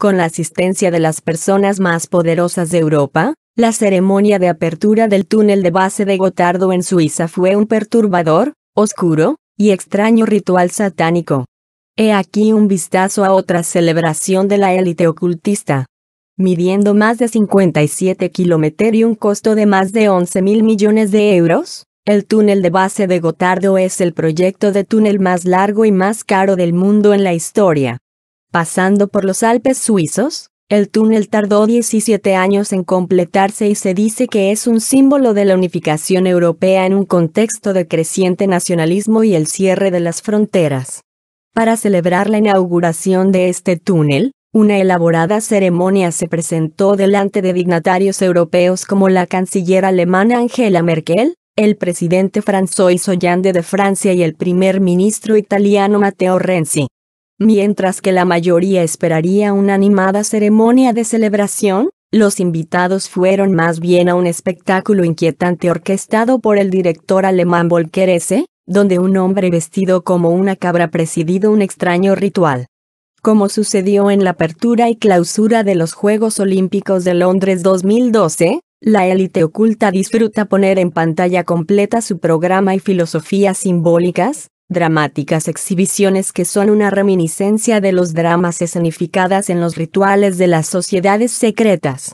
Con la asistencia de las personas más poderosas de Europa, la ceremonia de apertura del túnel de base de Gotardo en Suiza fue un perturbador, oscuro, y extraño ritual satánico. He aquí un vistazo a otra celebración de la élite ocultista. Midiendo más de 57 kilómetros y un costo de más de 11 mil millones de euros, el túnel de base de Gotardo es el proyecto de túnel más largo y más caro del mundo en la historia. Pasando por los Alpes suizos, el túnel tardó 17 años en completarse y se dice que es un símbolo de la unificación europea en un contexto de creciente nacionalismo y el cierre de las fronteras. Para celebrar la inauguración de este túnel, una elaborada ceremonia se presentó delante de dignatarios europeos como la canciller alemana Angela Merkel, el presidente François Hollande de Francia y el primer ministro italiano Matteo Renzi. Mientras que la mayoría esperaría una animada ceremonia de celebración, los invitados fueron más bien a un espectáculo inquietante orquestado por el director alemán Volker S., donde un hombre vestido como una cabra presidido un extraño ritual. Como sucedió en la apertura y clausura de los Juegos Olímpicos de Londres 2012, la élite oculta disfruta poner en pantalla completa su programa y filosofías simbólicas, dramáticas exhibiciones que son una reminiscencia de los dramas escenificadas en los rituales de las sociedades secretas.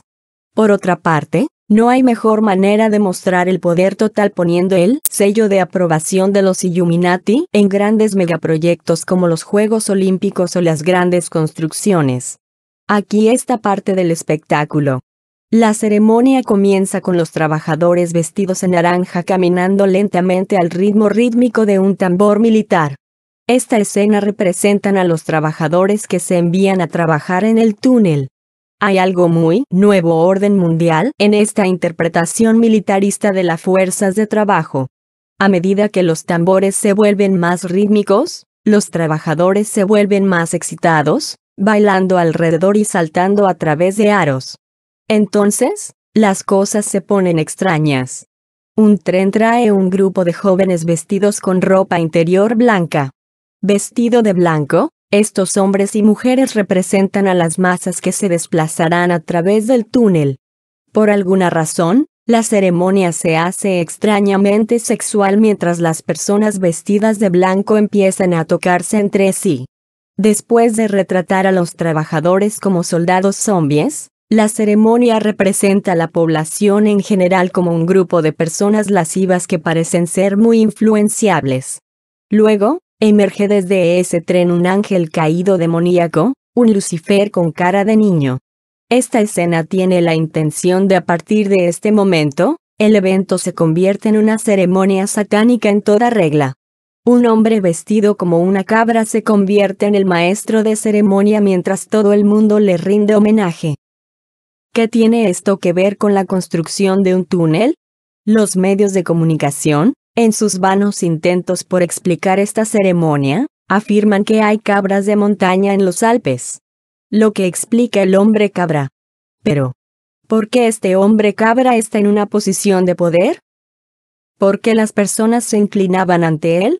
Por otra parte, no hay mejor manera de mostrar el poder total poniendo el sello de aprobación de los Illuminati en grandes megaproyectos como los Juegos Olímpicos o las grandes construcciones. Aquí esta parte del espectáculo. La ceremonia comienza con los trabajadores vestidos en naranja caminando lentamente al ritmo rítmico de un tambor militar. Esta escena representan a los trabajadores que se envían a trabajar en el túnel. Hay algo muy nuevo orden mundial en esta interpretación militarista de las fuerzas de trabajo. A medida que los tambores se vuelven más rítmicos, los trabajadores se vuelven más excitados, bailando alrededor y saltando a través de aros. Entonces, las cosas se ponen extrañas. Un tren trae un grupo de jóvenes vestidos con ropa interior blanca. Vestido de blanco, estos hombres y mujeres representan a las masas que se desplazarán a través del túnel. Por alguna razón, la ceremonia se hace extrañamente sexual mientras las personas vestidas de blanco empiezan a tocarse entre sí. Después de retratar a los trabajadores como soldados zombies, la ceremonia representa a la población en general como un grupo de personas lascivas que parecen ser muy influenciables. Luego, emerge desde ese tren un ángel caído demoníaco, un Lucifer con cara de niño. Esta escena tiene la intención de a partir de este momento, el evento se convierte en una ceremonia satánica en toda regla. Un hombre vestido como una cabra se convierte en el maestro de ceremonia mientras todo el mundo le rinde homenaje. ¿Qué tiene esto que ver con la construcción de un túnel? Los medios de comunicación, en sus vanos intentos por explicar esta ceremonia, afirman que hay cabras de montaña en los Alpes. Lo que explica el hombre cabra. Pero, ¿por qué este hombre cabra está en una posición de poder? ¿Por qué las personas se inclinaban ante él?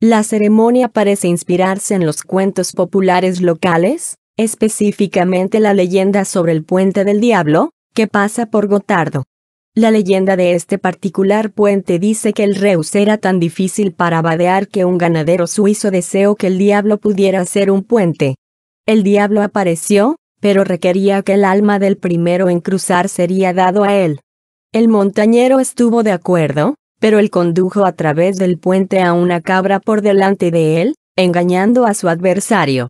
La ceremonia parece inspirarse en los cuentos populares locales, específicamente la leyenda sobre el puente del diablo, que pasa por Gotardo. La leyenda de este particular puente dice que el Reus era tan difícil para vadear que un ganadero suizo deseó que el diablo pudiera ser un puente. El diablo apareció, pero requería que el alma del primero en cruzar sería dado a él. El montañero estuvo de acuerdo, pero él condujo a través del puente a una cabra por delante de él, engañando a su adversario.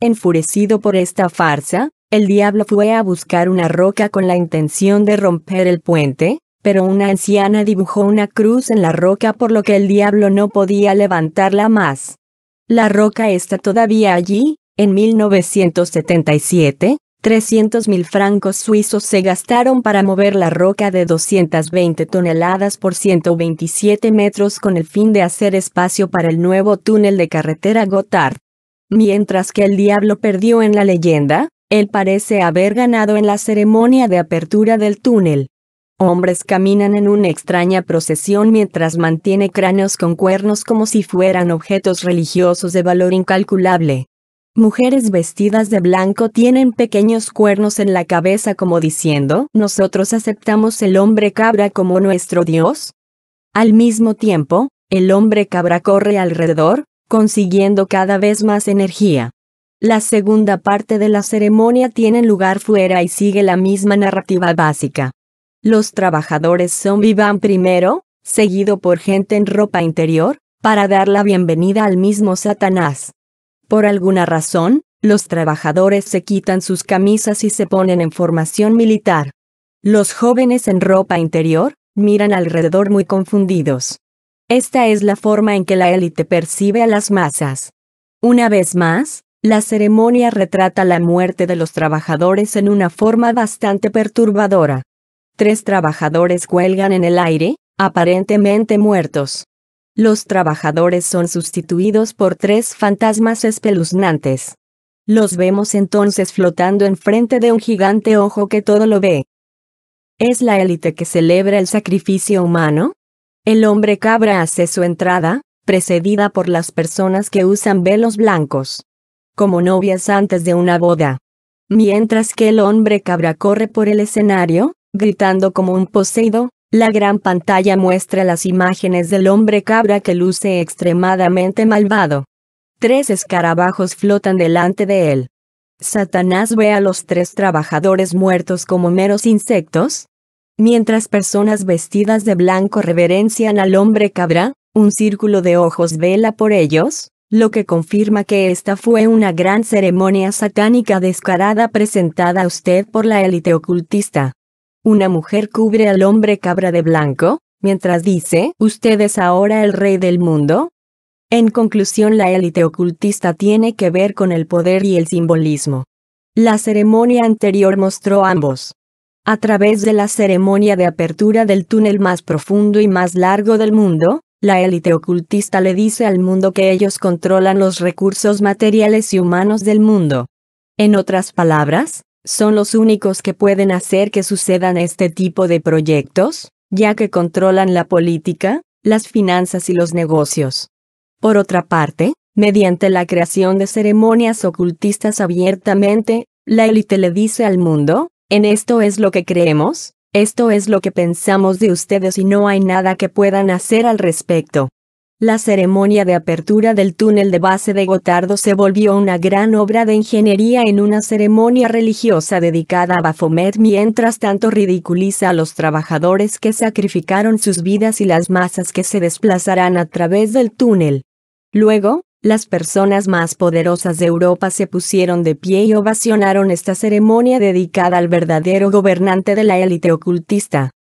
Enfurecido por esta farsa, el diablo fue a buscar una roca con la intención de romper el puente, pero una anciana dibujó una cruz en la roca por lo que el diablo no podía levantarla más. La roca está todavía allí, en 1977, 300 francos suizos se gastaron para mover la roca de 220 toneladas por 127 metros con el fin de hacer espacio para el nuevo túnel de carretera Gotthard. Mientras que el diablo perdió en la leyenda, él parece haber ganado en la ceremonia de apertura del túnel. Hombres caminan en una extraña procesión mientras mantiene cráneos con cuernos como si fueran objetos religiosos de valor incalculable. Mujeres vestidas de blanco tienen pequeños cuernos en la cabeza como diciendo, nosotros aceptamos el hombre cabra como nuestro Dios. Al mismo tiempo, el hombre cabra corre alrededor, consiguiendo cada vez más energía. La segunda parte de la ceremonia tiene lugar fuera y sigue la misma narrativa básica. Los trabajadores zombie van primero, seguido por gente en ropa interior, para dar la bienvenida al mismo Satanás. Por alguna razón, los trabajadores se quitan sus camisas y se ponen en formación militar. Los jóvenes en ropa interior, miran alrededor muy confundidos. Esta es la forma en que la élite percibe a las masas. Una vez más, la ceremonia retrata la muerte de los trabajadores en una forma bastante perturbadora. Tres trabajadores cuelgan en el aire, aparentemente muertos. Los trabajadores son sustituidos por tres fantasmas espeluznantes. Los vemos entonces flotando enfrente de un gigante ojo que todo lo ve. ¿Es la élite que celebra el sacrificio humano? El hombre cabra hace su entrada, precedida por las personas que usan velos blancos. Como novias antes de una boda. Mientras que el hombre cabra corre por el escenario, gritando como un poseído, la gran pantalla muestra las imágenes del hombre cabra que luce extremadamente malvado. Tres escarabajos flotan delante de él. Satanás ve a los tres trabajadores muertos como meros insectos, mientras personas vestidas de blanco reverencian al hombre cabra, un círculo de ojos vela por ellos, lo que confirma que esta fue una gran ceremonia satánica descarada presentada a usted por la élite ocultista. Una mujer cubre al hombre cabra de blanco, mientras dice, usted es ahora el rey del mundo. En conclusión, la élite ocultista tiene que ver con el poder y el simbolismo. La ceremonia anterior mostró ambos a través de la ceremonia de apertura del túnel más profundo y más largo del mundo, la élite ocultista le dice al mundo que ellos controlan los recursos materiales y humanos del mundo. En otras palabras, son los únicos que pueden hacer que sucedan este tipo de proyectos, ya que controlan la política, las finanzas y los negocios. Por otra parte, mediante la creación de ceremonias ocultistas abiertamente, la élite le dice al mundo, en esto es lo que creemos, esto es lo que pensamos de ustedes y no hay nada que puedan hacer al respecto. La ceremonia de apertura del túnel de base de Gotardo se volvió una gran obra de ingeniería en una ceremonia religiosa dedicada a Baphomet mientras tanto ridiculiza a los trabajadores que sacrificaron sus vidas y las masas que se desplazarán a través del túnel. Luego, las personas más poderosas de Europa se pusieron de pie y ovacionaron esta ceremonia dedicada al verdadero gobernante de la élite ocultista.